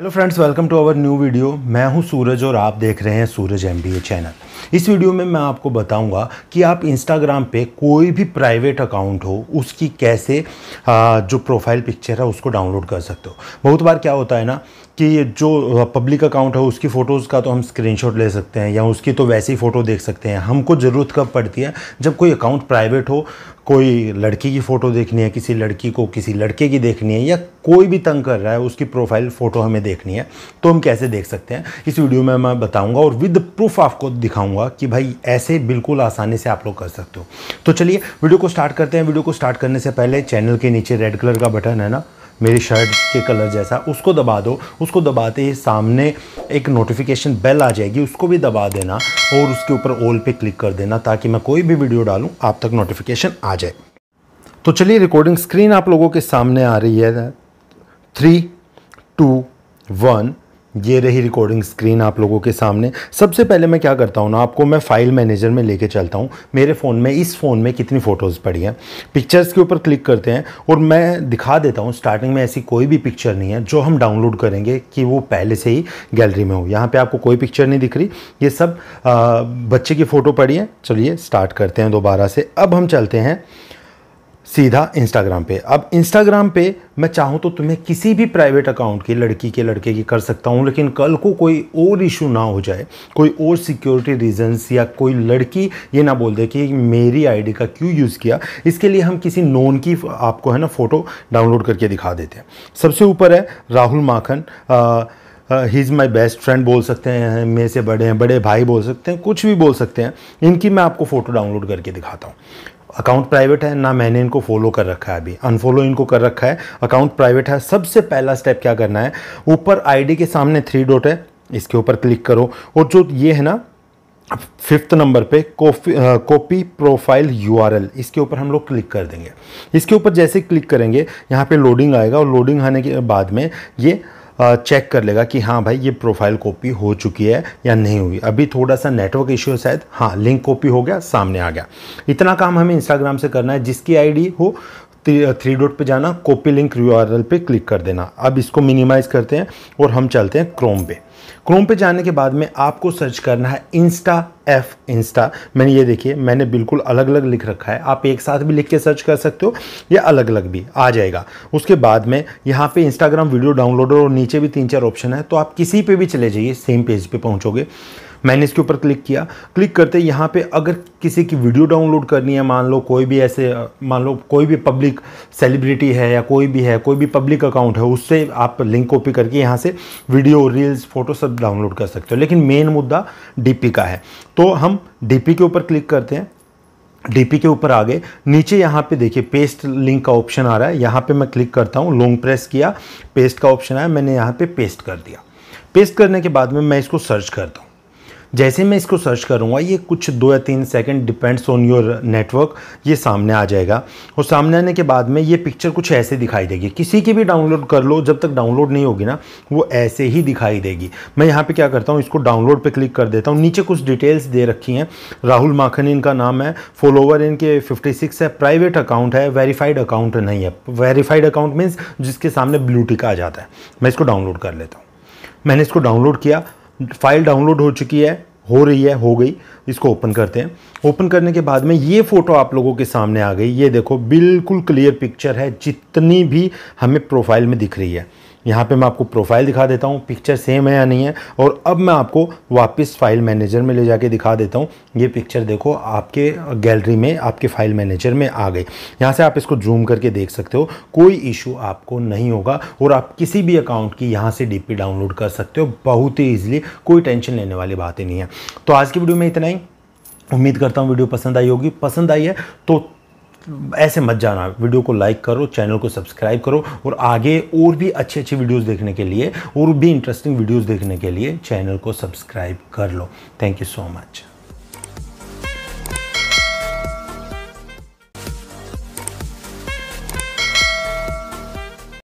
hello friends welcome to our new video मैं हूं सूरज और आप देख रहे हैं सूरज एम चैनल इस वीडियो में मैं आपको बताऊंगा कि आप इंस्टाग्राम पे कोई भी प्राइवेट अकाउंट हो उसकी कैसे जो प्रोफाइल पिक्चर है उसको डाउनलोड कर सकते हो बहुत बार क्या होता है ना कि जो पब्लिक अकाउंट है उसकी फ़ोटोज़ का तो हम स्क्रीनशॉट ले सकते हैं या उसकी तो वैसी फ़ोटो देख सकते हैं हमको ज़रूरत कब पड़ती है जब कोई अकाउंट प्राइवेट हो कोई लड़की की फ़ोटो देखनी है किसी लड़की को किसी लड़के की देखनी है या कोई भी तंग कर रहा है उसकी प्रोफाइल फ़ोटो हमें देखनी है तो हम कैसे देख सकते हैं इस वीडियो में मैं बताऊंगा और विद प्रूफ आपको दिखाऊंगा कि भाई ऐसे बिल्कुल आसानी से आप लोग कर सकते हो तो चलिए वीडियो को स्टार्ट करते हैं वीडियो को स्टार्ट करने से पहले चैनल के नीचे रेड कलर का बटन है ना मेरी शर्ट के कलर जैसा उसको दबा दो उसको दबाते ही सामने एक नोटिफिकेशन बेल आ जाएगी उसको भी दबा देना और उसके ऊपर ऑल पे क्लिक कर देना ताकि मैं कोई भी वीडियो डालूँ आप तक नोटिफिकेशन आ जाए तो चलिए रिकॉर्डिंग स्क्रीन आप लोगों के सामने आ रही है थ्री टू वन ये रही रिकॉर्डिंग स्क्रीन आप लोगों के सामने सबसे पहले मैं क्या करता हूँ ना आपको मैं फाइल मैनेजर में लेके चलता हूँ मेरे फ़ोन में इस फ़ोन में कितनी फ़ोटोज़ पड़ी हैं पिक्चर्स के ऊपर क्लिक करते हैं और मैं दिखा देता हूँ स्टार्टिंग में ऐसी कोई भी पिक्चर नहीं है जो हम डाउनलोड करेंगे कि वो पहले से ही गैलरी में हो यहाँ पर आपको कोई पिक्चर नहीं दिख रही ये सब आ, बच्चे की फ़ोटो पड़ी है चलिए स्टार्ट करते हैं दोबारा से अब हम चलते हैं सीधा इंस्टाग्राम पे अब इंस्टाग्राम पे मैं चाहूँ तो तुम्हें किसी भी प्राइवेट अकाउंट की लड़की के लड़के की कर सकता हूँ लेकिन कल को कोई और इशू ना हो जाए कोई और सिक्योरिटी रीजंस या कोई लड़की ये ना बोल दे कि मेरी आईडी का क्यों यूज़ किया इसके लिए हम किसी नोन की आपको है ना फ़ोटो डाउनलोड करके दिखा देते हैं सबसे ऊपर है राहुल माखन आ, he is my best friend बोल सकते हैं मेरे से बड़े हैं बड़े भाई बोल सकते हैं कुछ भी बोल सकते हैं इनकी मैं आपको फ़ोटो डाउनलोड करके दिखाता हूँ अकाउंट प्राइवेट है ना मैंने इनको फॉलो कर रखा है अभी अनफॉलो इनको कर रखा है अकाउंट प्राइवेट है सबसे पहला स्टेप क्या करना है ऊपर आईडी के सामने थ्री डॉट है इसके ऊपर क्लिक करो और जो ये है ना फिफ्थ नंबर पे कॉपी कॉपी प्रोफाइल यूआरएल इसके ऊपर हम लोग क्लिक कर देंगे इसके ऊपर जैसे क्लिक करेंगे यहाँ पे लोडिंग आएगा और लोडिंग आने के बाद में ये चेक कर लेगा कि हाँ भाई ये प्रोफाइल कॉपी हो चुकी है या नहीं हुई अभी थोड़ा सा नेटवर्क इश्यू है शायद हाँ लिंक कॉपी हो गया सामने आ गया इतना काम हमें इंस्टाग्राम से करना है जिसकी आईडी हो थ्री डॉट पे जाना कॉपी लिंक यू पे क्लिक कर देना अब इसको मिनिमाइज़ करते हैं और हम चलते हैं क्रोम पे क्रोम पे जाने के बाद में आपको सर्च करना है इंस्टा एफ इंस्टा मैंने ये देखिए मैंने बिल्कुल अलग अलग लिख रखा है आप एक साथ भी लिख के सर्च कर सकते हो या अलग अलग भी आ जाएगा उसके बाद में यहाँ पे इंस्टाग्राम वीडियो डाउनलोड और नीचे भी तीन चार ऑप्शन है तो आप किसी पे भी चले जाइए सेम पेज पे पहुँचोगे मैंने इसके ऊपर क्लिक किया क्लिक करते यहाँ पे अगर किसी की वीडियो डाउनलोड करनी है मान लो कोई भी ऐसे मान लो कोई भी पब्लिक सेलिब्रिटी है या कोई भी है कोई भी पब्लिक अकाउंट है उससे आप लिंक कॉपी करके यहाँ से वीडियो रील्स फ़ोटो सब डाउनलोड कर सकते हो लेकिन मेन मुद्दा डी का है तो हम डी के ऊपर क्लिक करते हैं डी के ऊपर आ गए नीचे यहाँ पे देखिए पेस्ट लिंक का ऑप्शन आ रहा है यहाँ पे मैं क्लिक करता हूँ लॉन्ग प्रेस किया पेस्ट का ऑप्शन आया मैंने यहाँ पे पेस्ट कर दिया पेस्ट करने के बाद में मैं इसको सर्च करता हूँ जैसे मैं इसको सर्च करूँगा ये कुछ दो या तीन second depends on your network ये सामने आ जाएगा और सामने आने के बाद में ये पिक्चर कुछ ऐसे दिखाई देगी किसी की भी डाउनलोड कर लो जब तक डाउनलोड नहीं होगी ना वो ऐसे ही दिखाई देगी मैं यहाँ पर क्या करता हूँ इसको डाउनलोड पर क्लिक कर देता हूँ नीचे कुछ डिटेल्स दे रखी हैं राहुल माखन इनका नाम है फॉलोवर इनके फिफ्टी है प्राइवेट अकाउंट है वेरीफाइड अकाउंट नहीं है वेरीफाइड अकाउंट मीन्स जिसके सामने ब्लू टिक आ जाता है मैं इसको डाउनलोड कर लेता हूँ मैंने इसको डाउनलोड किया फाइल डाउनलोड हो चुकी है हो रही है हो गई इसको ओपन करते हैं ओपन करने के बाद में ये फ़ोटो आप लोगों के सामने आ गई ये देखो बिल्कुल क्लियर पिक्चर है जितनी भी हमें प्रोफाइल में दिख रही है यहाँ पे मैं आपको प्रोफाइल दिखा देता हूँ पिक्चर सेम है या नहीं है और अब मैं आपको वापस फाइल मैनेजर में ले जाके दिखा देता हूँ ये पिक्चर देखो आपके गैलरी में आपके फाइल मैनेजर में आ गई यहाँ से आप इसको जूम करके देख सकते हो कोई इशू आपको नहीं होगा और आप किसी भी अकाउंट की यहाँ से डी डाउनलोड कर सकते हो बहुत ही ईजिली कोई टेंशन लेने वाली बातें नहीं है तो आज की वीडियो में इतना ही उम्मीद करता हूँ वीडियो पसंद आई होगी पसंद आई है तो ऐसे मत जाना वीडियो को लाइक करो चैनल को सब्सक्राइब करो और आगे और भी अच्छे अच्छे वीडियोस देखने के लिए और भी इंटरेस्टिंग वीडियोस देखने के लिए चैनल को सब्सक्राइब कर लो थैंक यू सो मच